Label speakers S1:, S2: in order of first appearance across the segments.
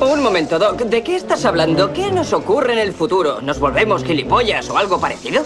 S1: Un momento, Doc. ¿De qué estás hablando? ¿Qué nos ocurre en el futuro? ¿Nos volvemos gilipollas o algo parecido?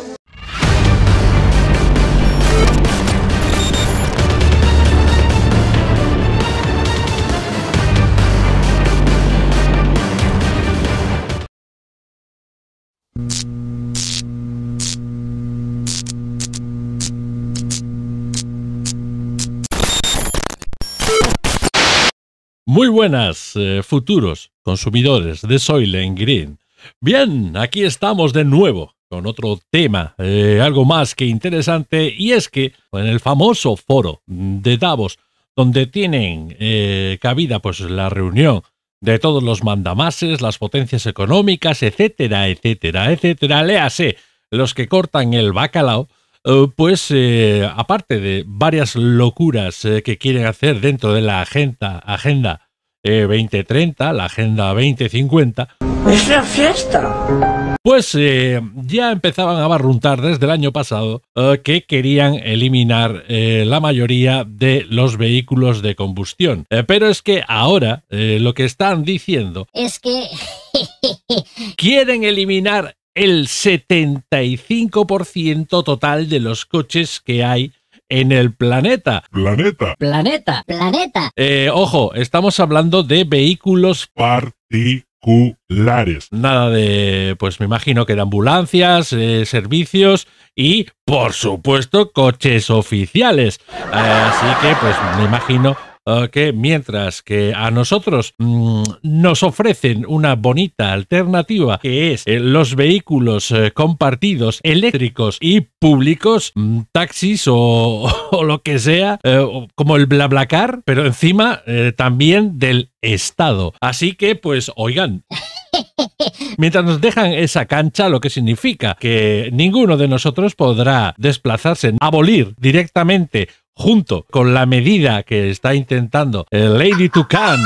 S1: Muy buenas, eh, futuros consumidores de Soylent Green. Bien, aquí estamos de nuevo con otro tema, eh, algo más que interesante, y es que en el famoso foro de Davos, donde tienen eh, cabida pues la reunión de todos los mandamases, las potencias económicas, etcétera, etcétera, etcétera, léase los que cortan el bacalao, eh, pues eh, aparte de varias locuras eh, que quieren hacer dentro de la agenda, agenda 2030, la Agenda 2050. ¡Es la fiesta! Pues ya empezaban a barruntar desde el año pasado que querían eliminar la mayoría de los vehículos de combustión. pero es que ahora lo que están diciendo es que quieren eliminar el 75% total de los coches que hay en el planeta. Planeta. Planeta. Planeta. Eh, ojo, estamos hablando de vehículos particulares. Nada de, pues me imagino que de ambulancias, eh, servicios y, por supuesto, coches oficiales. Eh, así que, pues, me imagino eh, que mientras que a nosotros mm, nos ofrecen una bonita alternativa que es eh, los vehículos compartidos eléctricos y públicos, mm, taxis o, lo que sea, como el BlaBlaCar, pero encima también del Estado. Así que pues oigan, mientras nos dejan esa cancha, lo que significa que ninguno de nosotros podrá desplazarse, abolir directamente junto con la medida que está intentando Lady Tucán,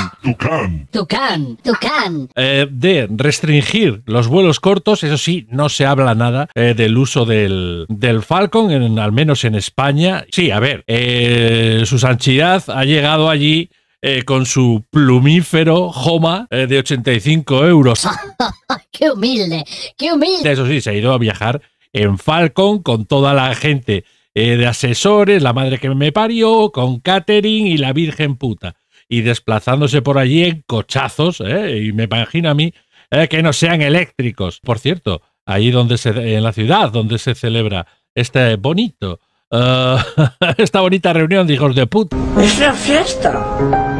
S1: eh, de restringir los vuelos cortos, eso sí, no se habla nada eh, del uso del, del Falcon, al menos en España. Sí, a ver, eh, su sanchidad ha llegado allí eh, con su plumífero Joma... Eh, de 85 euros. ¡Qué humilde! ¡Qué humilde! Eso sí, se ha ido a viajar en Falcon con toda la gente eh, de asesores, la madre que me parió, con catering y la virgen puta. Y desplazándose por allí en cochazos, y me imagino a mí que no sean eléctricos. Por cierto, ahí donde se, en la ciudad donde se celebra este bonito esta bonita reunión de hijos de puta. Es una fiesta.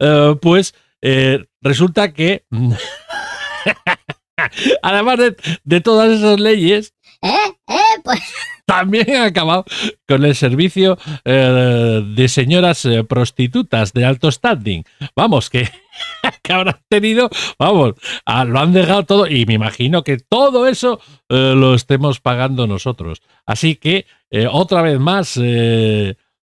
S1: Eh, pues eh, resulta que, además de, todas esas leyes, eh, pues. también ha acabado con el servicio de señoras prostitutas de alto standing. Vamos, que habrán tenido, vamos, ah, lo han dejado todo y me imagino que todo eso lo estemos pagando nosotros. Así que otra vez más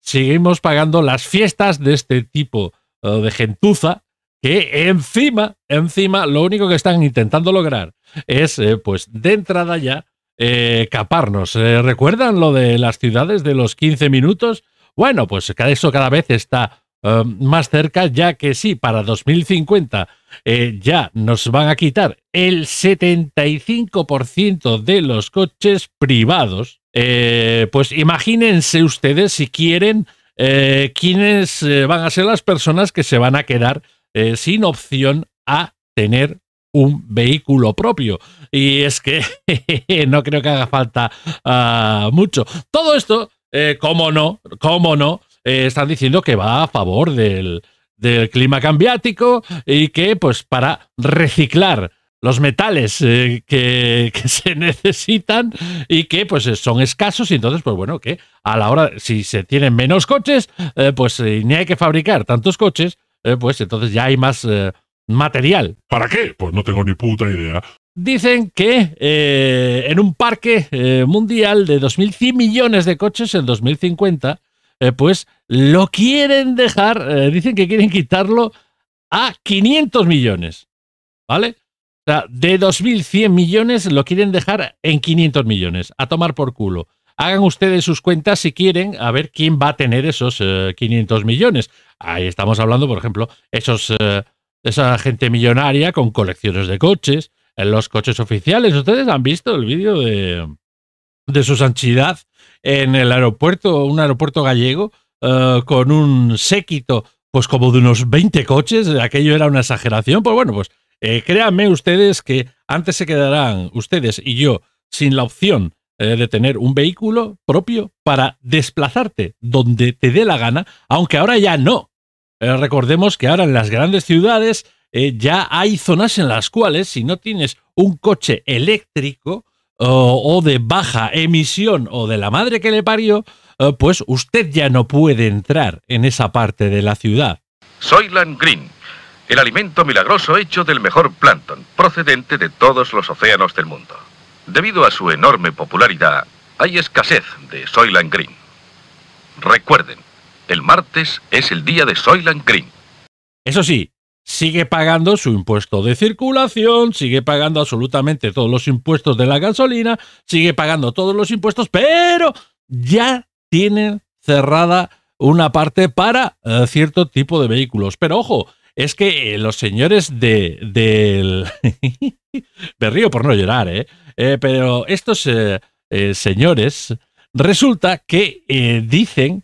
S1: seguimos pagando las fiestas de este tipo eh, de gentuza, que encima, encima, lo único que están intentando lograr es, eh, pues, de entrada ya, eh, caparnos. ¿Recuerdan lo de las ciudades de los 15 minutos? Bueno, pues eso cada vez está más cerca, ya que sí, para 2050 ya nos van a quitar el 75% de los coches privados. pues imagínense ustedes si quieren eh, quiénes eh, van a ser las personas que se van a quedar eh, sin opción a tener un vehículo propio. Y es que no creo que haga falta ah, mucho. Todo esto, eh, cómo no, cómo no, eh, están diciendo que va a favor del, del clima cambiático y que pues para reciclar los metales eh, que, se necesitan y que pues son escasos y entonces pues bueno que a la hora si se tienen menos coches eh, pues eh, ni hay que fabricar tantos coches pues entonces ya hay más material para qué pues no tengo ni puta idea Dicen que en un parque mundial de 2.100 millones de coches en 2050, pues lo quieren dejar, dicen que quieren quitarlo a 500 millones. ¿Vale? sea, de 2.100 millones lo quieren dejar en 500 millones, a tomar por culo. Hagan ustedes sus cuentas si quieren, a ver quién va a tener esos 500 eh, millones. Ahí estamos hablando, por ejemplo, esos, eh, esa gente millonaria con colecciones de coches, en eh, los coches oficiales. Ustedes han visto el vídeo de, su sanchidad en el aeropuerto, un aeropuerto gallego, con un séquito, pues como de unos 20 coches. Aquello era una exageración. Pues bueno, pues eh, créanme ustedes que antes se quedarán ustedes y yo sin la opción eh, de tener un vehículo propio para desplazarte donde te dé la gana, aunque ahora ya no. Eh, recordemos que ahora en las grandes ciudades ya hay zonas en las cuales si no tienes un coche eléctrico o, de baja emisión o de la madre que le parió, pues usted ya no puede entrar en esa parte de la ciudad. Soy Green el alimento milagroso hecho del mejor plancton, procedente de todos los océanos del mundo. Debido a su enorme popularidad, hay escasez de Soylent Green. Recuerden, el martes es el día de Soylent Green. Eso sí, sigue pagando su impuesto de circulación, sigue pagando absolutamente todos los impuestos de la gasolina, sigue pagando todos los impuestos, pero ya tienen cerrada una parte para eh, cierto tipo de vehículos. Pero ojo, es que eh, los señores de, del... de río por no llorar, ¿eh? eh pero estos eh, señores resulta que dicen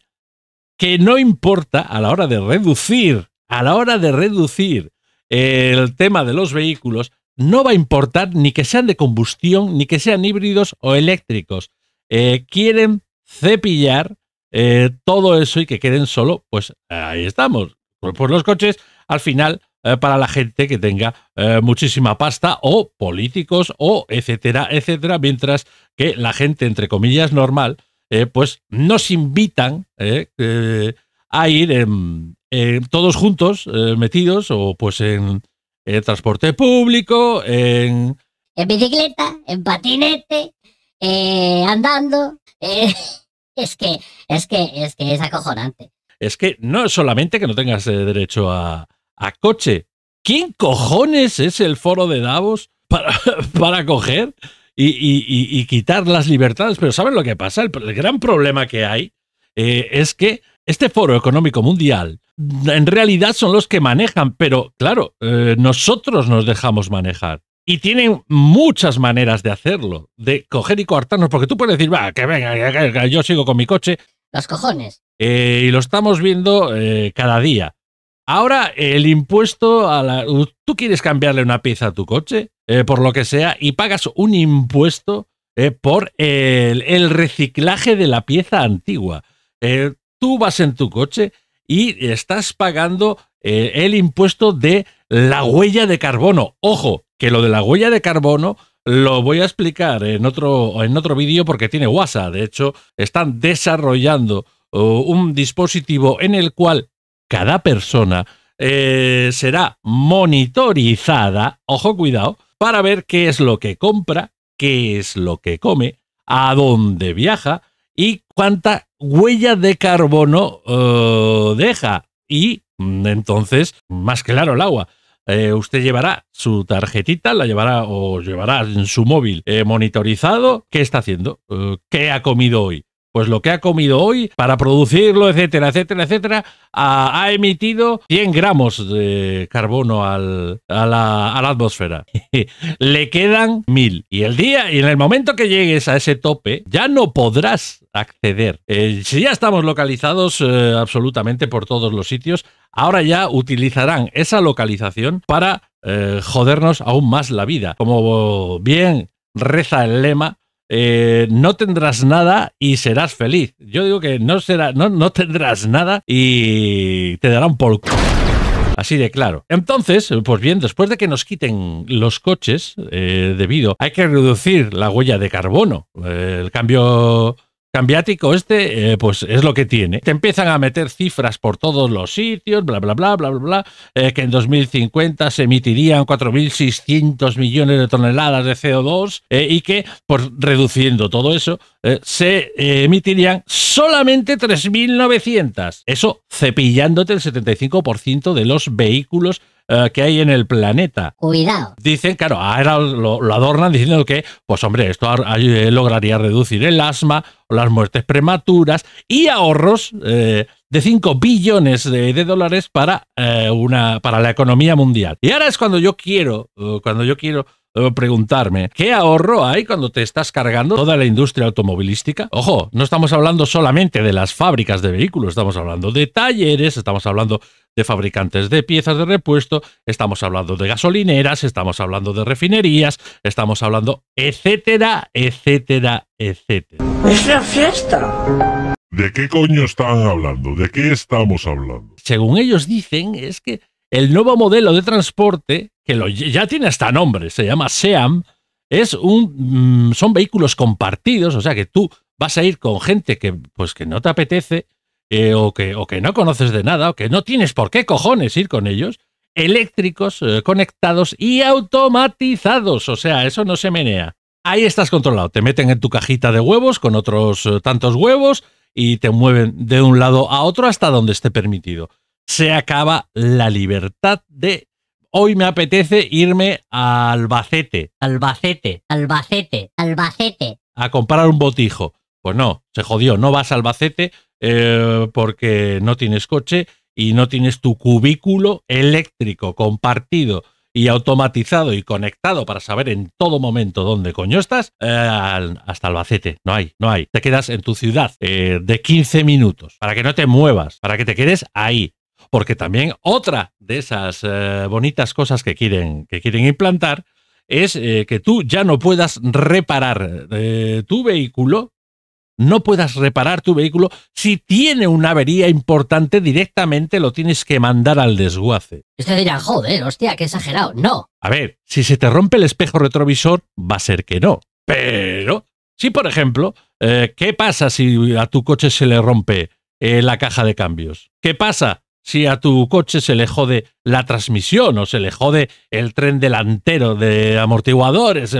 S1: que no importa a la hora de reducir, a la hora de reducir el tema de los vehículos, no va a importar ni que sean de combustión, ni que sean híbridos o eléctricos. quieren cepillar todo eso y que queden solo, pues ahí estamos. Pues los coches al final eh, para la gente que tenga eh, muchísima pasta o políticos o etcétera, etcétera, mientras que la gente, entre comillas, normal, eh, pues nos invitan a ir todos juntos, metidos o pues en transporte público, en... bicicleta, en patinete, andando. es que, es que, es que es acojonante. Es que no es solamente que no tengas derecho a, a coche. ¿Quién cojones es el foro de Davos para, para coger y, quitar las libertades? Pero ¿saben lo que pasa? El, gran problema que hay eh, es que este foro económico mundial en realidad son los que manejan, pero claro, eh, nosotros nos dejamos manejar. Y tienen muchas maneras de hacerlo, de coger y coartarnos, porque tú puedes decir, va, que venga, yo sigo con mi coche. Los cojones. Eh, y lo estamos viendo cada día. Ahora, el impuesto a la... Tú quieres cambiarle una pieza a tu coche, eh, por lo que sea, y pagas un impuesto eh, por el, reciclaje de la pieza antigua. Eh, tú vas en tu coche y estás pagando el impuesto de la huella de carbono. Ojo, que lo de la huella de carbono lo voy a explicar en otro, en otro vídeo porque tiene WhatsApp. De hecho, están desarrollando oh, un dispositivo en el cual cada persona eh, será monitorizada, ojo cuidado, para ver qué es lo que compra, qué es lo que come, a dónde viaja y cuánta huella de carbono eh, deja. Y mm, entonces, más claro el agua. Eh, usted llevará su tarjetita, la llevará o llevará en su móvil monitorizado qué está haciendo, qué ha comido hoy, pues lo que ha comido hoy para producirlo, etcétera, etcétera, etcétera, ha, emitido 100 gramos de carbono a, la, atmósfera. Le quedan 1000. Y el día, y en el momento que llegues a ese tope, ya no podrás acceder. Eh, si ya estamos localizados eh, absolutamente por todos los sitios, ahora ya utilizarán esa localización para eh, jodernos aún más la vida. Como bien reza el lema, eh, no tendrás nada y serás feliz. Yo digo que no, será, no, no tendrás nada y te darán por... Así de claro. Entonces, pues bien, después de que nos quiten los coches eh, debido, hay que reducir la huella de carbono. Eh, el cambio cambiático este, eh, pues es lo que tiene. Te empiezan a meter cifras por todos los sitios, bla, bla, bla, bla, bla, bla, eh, que en 2050 se emitirían 4.600 millones de toneladas de CO2 eh, y que, por reduciendo todo eso, se emitirían solamente 3.900. Eso cepillándote el 75% de los vehículos eh, que hay en el planeta. Cuidado. Dicen, claro, ahora lo, lo adornan diciendo que, pues hombre, esto eh, lograría reducir el asma, las muertes prematuras y ahorros eh, de 5 billones de, dólares para, eh, una, para la economía mundial. Y ahora es cuando yo quiero, eh, cuando yo quiero eh, preguntarme, ¿qué ahorro hay cuando te estás cargando toda la industria automovilística? Ojo, no estamos hablando solamente de las fábricas de vehículos, estamos hablando de talleres, estamos hablando de fabricantes de piezas de repuesto, estamos hablando de gasolineras, estamos hablando de refinerías, estamos hablando, etcétera, etcétera, etcétera. Es la fiesta. ¿De qué coño están hablando? ¿De qué estamos hablando? Según ellos dicen, es que el nuevo modelo de transporte, que ya tiene hasta nombre, se llama SEAM, es un, mm, son vehículos compartidos, o sea que tú vas a ir con gente que, pues, que no te apetece eh, o, que, o que no conoces de nada o que no tienes por qué cojones ir con ellos, eléctricos, eh, conectados y automatizados, o sea, eso no se menea ahí estás controlado. Te meten en tu cajita de huevos con otros eh, tantos huevos y te mueven de un lado a otro hasta donde esté permitido. Se acaba la libertad de... Hoy me apetece irme a Albacete. Albacete. Albacete. Albacete. A comprar un botijo. Pues no, se jodió, no vas a Albacete eh, porque no tienes coche y no tienes tu cubículo eléctrico compartido y automatizado y conectado para saber en todo momento dónde coño estás, eh, hasta Albacete. No hay, no hay. Te quedas en tu ciudad eh, de 15 minutos para que no te muevas, para que te quedes ahí. Porque también otra de esas eh, bonitas cosas que quieren, que quieren implantar es que tú ya no puedas reparar tu vehículo no puedas reparar tu vehículo, si tiene una avería importante, directamente lo tienes que mandar al desguace. Usted dirá, joder, hostia, qué exagerado. No. A ver, si se te rompe el espejo retrovisor, va a ser que no. Pero, si por ejemplo, eh, ¿qué pasa si a tu coche se le rompe eh, la caja de cambios? ¿Qué pasa si a tu coche se le jode la transmisión o se le jode el tren delantero de amortiguadores?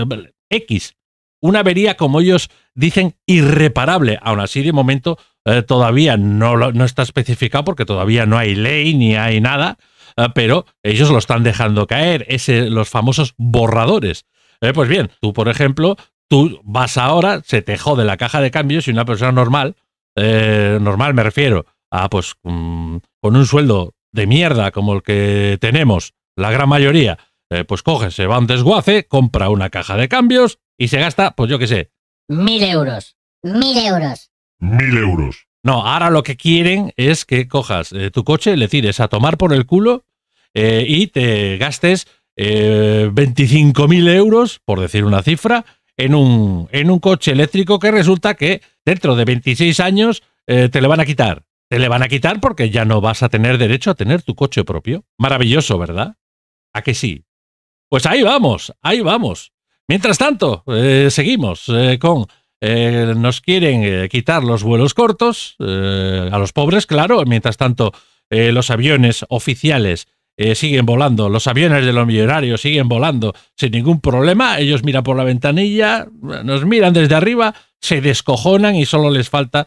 S1: X. Una avería como ellos dicen irreparable. Aún así, de momento, eh, todavía no, está especificado porque todavía no hay ley ni hay nada, eh, pero ellos lo están dejando caer, ese, los famosos borradores. Eh, pues bien, tú, por ejemplo, tú vas ahora, se te jode la caja de cambios y una persona normal, normal me refiero, a pues mm, con un sueldo de mierda como el que tenemos, la gran mayoría, pues coge, se va a un desguace, compra una caja de cambios y se gasta, pues yo qué sé, Mil euros. Mil euros. Mil euros. No, ahora lo que quieren es que cojas eh, tu coche, le tires a tomar por el culo eh, y te gastes eh, mil euros, por decir una cifra, en un, en un coche eléctrico que resulta que dentro de 26 años eh, te le van a quitar. Te le van a quitar porque ya no vas a tener derecho a tener tu coche propio. Maravilloso, ¿verdad? ¿A que sí? Pues ahí vamos, ahí vamos. Mientras tanto, eh, seguimos eh, con... Eh, nos quieren quitar los vuelos cortos, a los pobres, claro. Mientras tanto, los aviones oficiales siguen volando, los aviones de los millonarios siguen volando sin ningún problema. Ellos miran por la ventanilla, nos miran desde arriba, se descojonan y solo les falta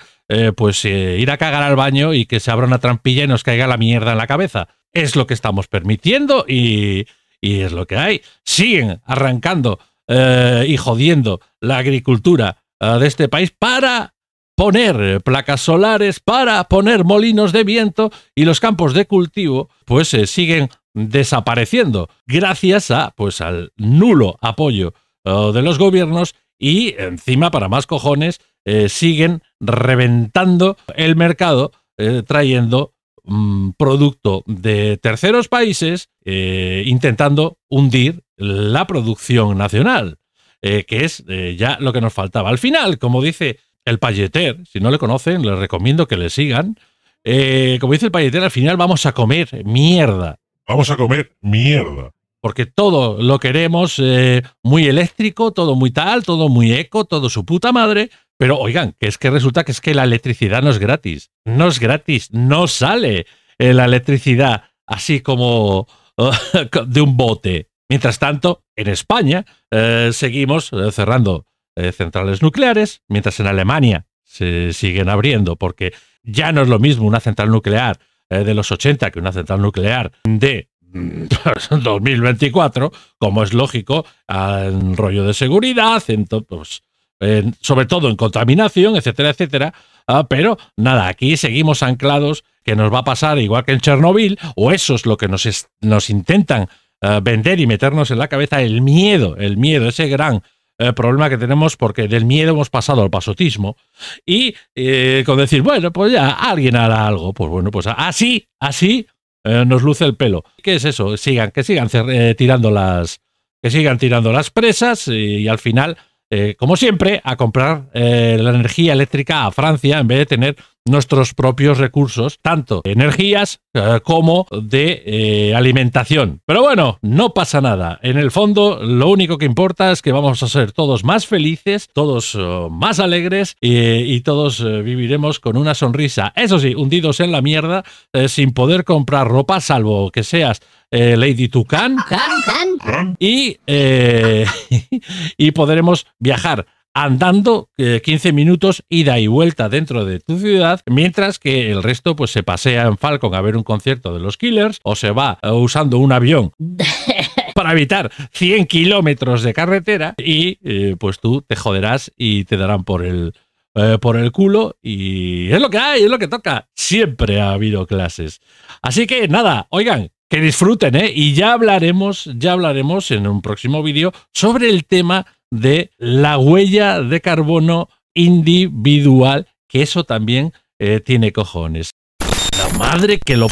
S1: pues ir a cagar al baño y que se abra una trampilla y nos caiga la mierda en la cabeza. Es lo que estamos permitiendo y, y es lo que hay. Siguen arrancando eh, y jodiendo la agricultura eh, de este país para poner placas solares, para poner molinos de viento y los campos de cultivo pues eh, siguen desapareciendo gracias a pues al nulo apoyo de los gobiernos y encima para más cojones siguen reventando el mercado trayendo Mm, producto de terceros países eh, intentando hundir la producción nacional, eh, que es eh, ya lo que nos faltaba. Al final, como dice el Payeter, si no le conocen, les recomiendo que le sigan. como dice el Payeter, al final vamos a comer mierda. Vamos a comer mierda porque todo lo queremos muy eléctrico, todo muy tal, todo muy eco, todo su puta madre, pero oigan, que es que resulta que es que la electricidad no es gratis. No es gratis, no sale eh, la electricidad así como de un bote. Mientras tanto, en España eh, seguimos eh, cerrando centrales nucleares, mientras en Alemania se siguen abriendo, porque ya no es lo mismo una central nuclear de los 80 que una central nuclear de 2024, mm, como es lógico, en rollo de seguridad, entonces, pues, sobre todo en contaminación, etcétera, etcétera. Ah, pero nada, aquí seguimos anclados que nos va a pasar igual que en Chernobyl, o eso es lo que nos, nos intentan ah, vender y meternos en la cabeza, el miedo, el miedo, ese gran eh, problema que tenemos porque del miedo hemos pasado al pasotismo y eh, con decir, bueno, pues ya alguien hará algo, pues bueno, pues así, así eh, nos luce el pelo. ¿Qué es eso? Sigan, que sigan tirando las que sigan tirando las presas y al final eh, como siempre, a comprar eh, la energía eléctrica a Francia en vez de tener nuestros propios recursos, tanto de energías eh, como de alimentación. Pero bueno, no pasa nada. En el fondo, lo único que importa es que vamos a ser todos más felices, todos más alegres y todos viviremos con una sonrisa. Eso sí, hundidos en la mierda, sin poder comprar ropa, salvo que seas eh, Lady Tucán. Y, eh, y podremos viajar andando 15 eh, minutos ida y vuelta dentro de tu ciudad, mientras que el resto pues se pasea en Falcon a ver un concierto de los Killers o se va usando un avión. para evitar 100 kilómetros de carretera y pues tú te joderás y te darán por el, por el culo y es lo que hay, es lo que toca. Siempre ha habido clases. Así que nada, oigan, que disfruten, ¿eh? Y ya hablaremos, ya hablaremos en un próximo vídeo sobre el tema de la huella de carbono individual, que eso también eh, tiene cojones. La madre que lo...